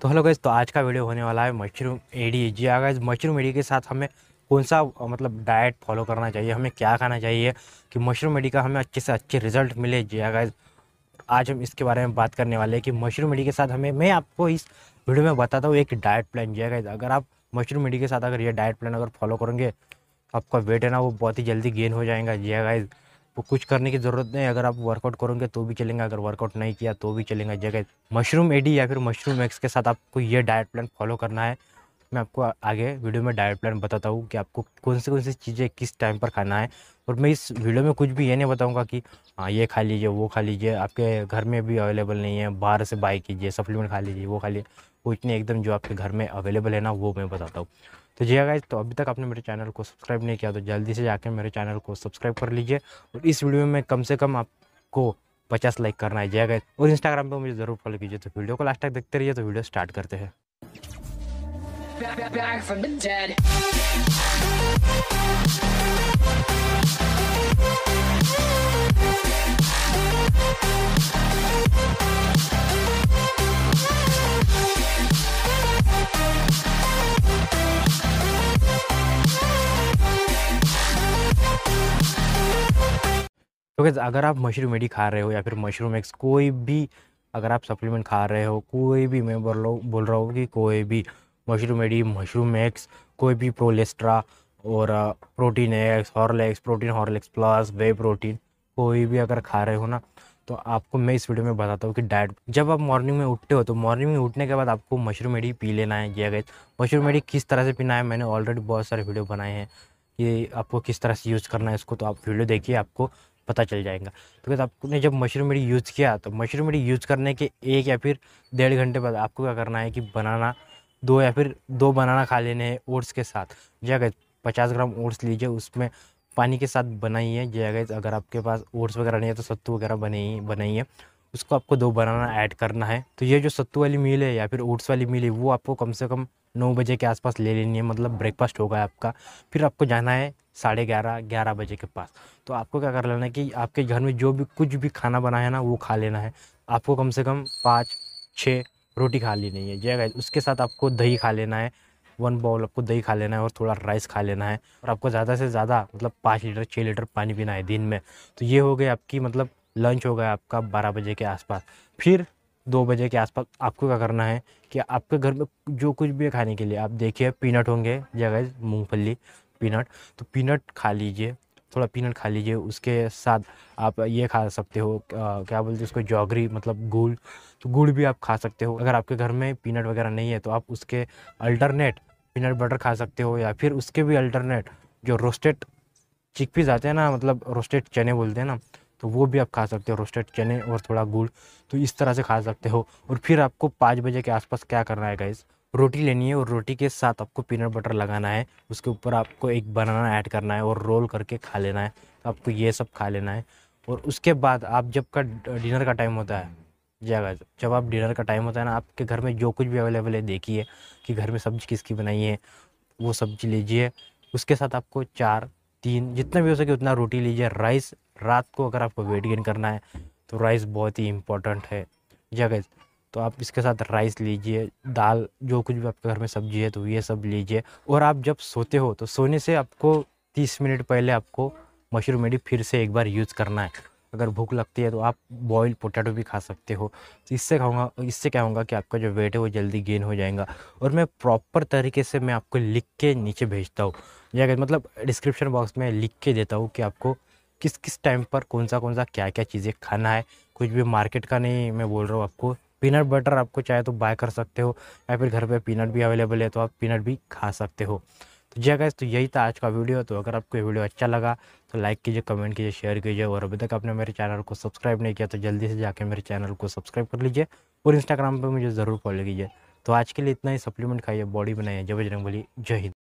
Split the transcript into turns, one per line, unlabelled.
तो hello guys तो आज का वीडियो होने वाला है मशरूम एडी जी आ हाँ गए मशरूम एडी के साथ हमें कौन सा मतलब डाइट फॉलो करना चाहिए हमें क्या खाना चाहिए कि मशरूम एडी का हमें अच्छे से अच्छे रिजल्ट मिले जी आ हाँ आज हम इसके बारे में बात करने वाले हैं कि मशरूम एडी के साथ हमें मैं आपको इस वीडियो में बताता हूँ एक डाइट प्लान जी आ हाँ अगर आप मशरूम एडी के साथ अगर ये डाइट प्लान अगर फॉलो करेंगे आपका वेट है ना वो बहुत ही जल्दी गेन हो जाएगा जी आ गाइज़ कुछ करने की ज़रूरत नहीं अगर आप वर्कआउट करोगे तो भी चलेंगे अगर वर्कआउट नहीं किया तो भी चलेंगे जगह मशरूम एडी या फिर मशरूम एक्स के साथ आपको ये डाइट प्लान फॉलो करना है मैं आपको आगे वीडियो में डाइट प्लान बताता हूँ कि आपको कौन सी कौन सी चीज़ें किस टाइम पर खाना है और मैं इस वीडियो में कुछ भी ये नहीं बताऊँगा कि हाँ ये खा लीजिए वो खा लीजिए आपके घर में भी अवेलेबल नहीं है बाहर से बाय कीजिए सप्लीमेंट खा लीजिए वो खा लीजिए कुछ नहीं एकदम जो आपके घर में अवेलेबल है ना वो मैं बताता हूँ तो जी गाइज हाँ तो अभी तक आपने मेरे चैनल को सब्सक्राइब नहीं किया तो जल्दी से जाके मेरे चैनल को सब्सक्राइब कर लीजिए और इस वीडियो में कम से कम आपको पचास लाइक करना है जय गाइज हाँ और इंस्टाग्राम पर मुझे ज़रूर फॉलो कीजिए तो वीडियो को लास्ट तक देखते रहिए तो वीडियो स्टार्ट करते हैं तो अगर आप मशरूम एडी खा रहे हो या फिर मशरूम एक्स कोई भी अगर आप सप्लीमेंट खा रहे हो कोई भी मैं बोल रहा बोल रहा हूँ कि कोई भी मशरूम एडी मशरूम एक्स कोई भी प्रोलेस्ट्रा और Protinex Horlicks protein Horlicks plus whey protein कोई भी अगर खा रहे हो ना तो आपको मैं इस वीडियो में बताता हूँ कि डाइट जब आप मॉर्निंग में उठते हो तो मॉर्निंग में उठने के बाद आपको मशरूम एडी पी लेना है यह गैस मशरूम एडी किस तरह से पीना है मैंने ऑलरेडी बहुत सारे वीडियो बनाए हैं कि आपको किस तरह से यूज़ करना है इसको तो आप वीडियो देखिए आपको पता चल जाएगा तो कहते आपने जब मशरूम मेडी यूज़ किया तो मशरूम मेडी यूज़ करने के एक या फिर डेढ़ घंटे बाद आपको क्या करना है कि बनाना दो या फिर दो बनाना खा लेने हैं ओट्स के साथ जी अगर हाँ पचास ग्राम ओट्स लीजिए उसमें पानी के साथ बनाइए जी अगर हाँ अगर आपके पास ओट्स वगैरह नहीं है तो सत्तू वगैरह बने बनाइए उसको आपको दो बनाना ऐड करना है तो ये जो सत्तू वाली मील है या फिर ओट्स वाली मील है वो आपको कम से कम नौ बजे के आसपास ले लेनी है मतलब ब्रेकफास्ट होगा आपका फिर आपको जाना है साढ़े ग्यारह ग्यारह बजे के पास तो आपको क्या कर लेना है कि आपके घर में जो भी कुछ भी खाना बना है ना वो खा लेना है आपको कम से कम पाँच छः रोटी खा लेनी है जय उसके साथ आपको दही खा लेना है वन बाउल आपको दही खा लेना है और थोड़ा राइस खा लेना है और आपको ज़्यादा से ज़्यादा मतलब पाँच लीटर छः लीटर पानी पीना है दिन में तो ये हो गई आपकी मतलब लंच होगा आपका बारह बजे के आसपास फिर दो बजे के आसपास आपको क्या करना है कि आपके घर में जो कुछ भी है खाने के लिए आप देखिए पीनट होंगे जगह मूँगफली पीनट तो पीनट खा लीजिए थोड़ा पीनट खा लीजिए उसके साथ आप ये खा सकते हो आ, क्या बोलते हैं उसको जॉगरी मतलब गुड़ तो गुड़ भी आप खा सकते हो अगर आपके घर में पीनट वगैरह नहीं है तो आप उसके अल्टरनेट पीनट बटर खा सकते हो या फिर उसके भी अल्टरनेट जो रोस्टेड चिकपीज आते हैं ना मतलब रोस्टेड चने बोलते हैं ना तो वो भी आप खा सकते हो रोस्टेड चने और थोड़ा गुड़ तो इस तरह से खा सकते हो और फिर आपको पाँच बजे के आसपास क्या करना है गाइज़ रोटी लेनी है और रोटी के साथ आपको पीनट बटर लगाना है उसके ऊपर आपको एक बनाना ऐड करना है और रोल करके खा लेना है तो आपको ये सब खा लेना है और उसके बाद आप जब का डिनर का टाइम होता है जाएगा हाँ जब आप डिनर का टाइम होता है ना आपके घर में जो कुछ भी अवेलेबल है देखिए कि घर में सब्ज़ी किसकी बनाई है वो सब्ज़ी लीजिए उसके साथ आपको चार तीन जितना भी हो सके उतना रोटी लीजिए राइस रात को अगर आपको वेट गेन करना है तो राइस बहुत ही इम्पोर्टेंट है जगह तो आप इसके साथ राइस लीजिए दाल जो कुछ भी आपके घर में सब्जी है तो ये सब लीजिए और आप जब सोते हो तो सोने से आपको तीस मिनट पहले आपको मशरूम मेडी फिर से एक बार यूज़ करना है अगर भूख लगती है तो आप बॉयल पोटैटो भी खा सकते हो तो इससे कहूँगा इससे क्या होगा कि आपका जो वेट है वो जल्दी गेन हो जाएगा और मैं प्रॉपर तरीके से मैं आपको लिख के नीचे भेजता हूँ या मतलब डिस्क्रिप्शन बॉक्स में लिख के देता हूँ कि आपको किस किस टाइम पर कौन सा कौन सा क्या क्या चीज़ें खाना है कुछ भी मार्केट का नहीं मैं बोल रहा हूँ आपको पीनट बटर आपको चाहे तो बाय कर सकते हो या फिर घर पे पीनट भी अवेलेबल है तो आप पीनट भी खा सकते हो तो जी गैस हाँ तो यही था आज का वीडियो तो अगर आपको ये वीडियो अच्छा लगा तो लाइक कीजिए कमेंट कीजिए शेयर कीजिए और अभी तक आपने मेरे चैनल को सब्सक्राइब नहीं किया तो जल्दी से जाके मेरे चैनल को सब्सक्राइब कर लीजिए और इंस्टाग्राम पर मुझे ज़रूर फॉलो कीजिए तो आज के लिए इतना ही सप्लीमेंट खाइए बॉडी बनाइए जय जरंग बली जय हिंद